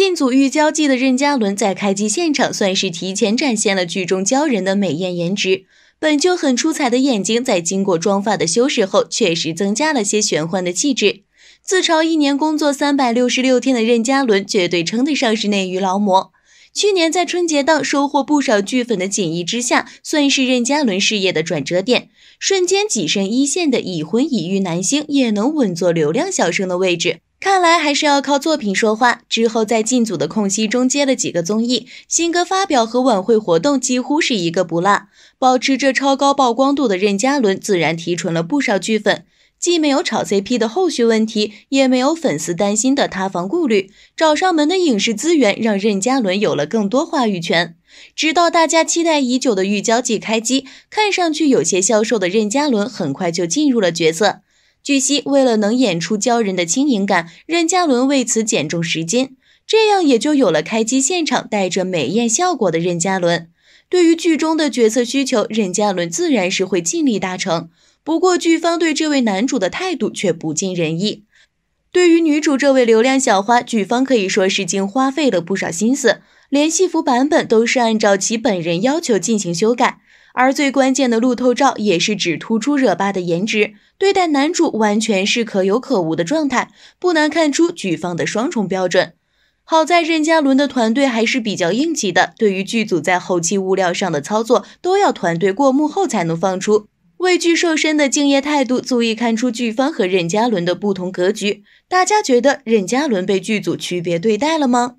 进组遇交际的任嘉伦在开机现场算是提前展现了剧中鲛人的美艳颜值，本就很出彩的眼睛在经过妆发的修饰后，确实增加了些玄幻的气质。自嘲一年工作三百六十六天的任嘉伦，绝对称得上是内娱劳模。去年在春节档收获不少剧粉的锦衣之下，算是任嘉伦事业的转折点，瞬间跻身一线的已婚已育男星，也能稳坐流量小生的位置。看来还是要靠作品说话。之后在进组的空隙中接了几个综艺、新歌发表和晚会活动，几乎是一个不落。保持着超高曝光度的任嘉伦，自然提纯了不少剧粉，既没有炒 CP 的后续问题，也没有粉丝担心的塌房顾虑。找上门的影视资源，让任嘉伦有了更多话语权。直到大家期待已久的《预交季》开机，看上去有些消瘦的任嘉伦，很快就进入了角色。据悉，为了能演出鲛人的轻盈感，任嘉伦为此减重十斤，这样也就有了开机现场带着美艳效果的任嘉伦。对于剧中的角色需求，任嘉伦自然是会尽力达成。不过，剧方对这位男主的态度却不尽人意。对于女主这位流量小花，剧方可以说是竟花费了不少心思，连戏服版本都是按照其本人要求进行修改。而最关键的路透照也是只突出热巴的颜值，对待男主完全是可有可无的状态，不难看出剧方的双重标准。好在任嘉伦的团队还是比较硬气的，对于剧组在后期物料上的操作，都要团队过目后才能放出。畏惧瘦身的敬业态度，足以看出剧方和任嘉伦的不同格局。大家觉得任嘉伦被剧组区别对待了吗？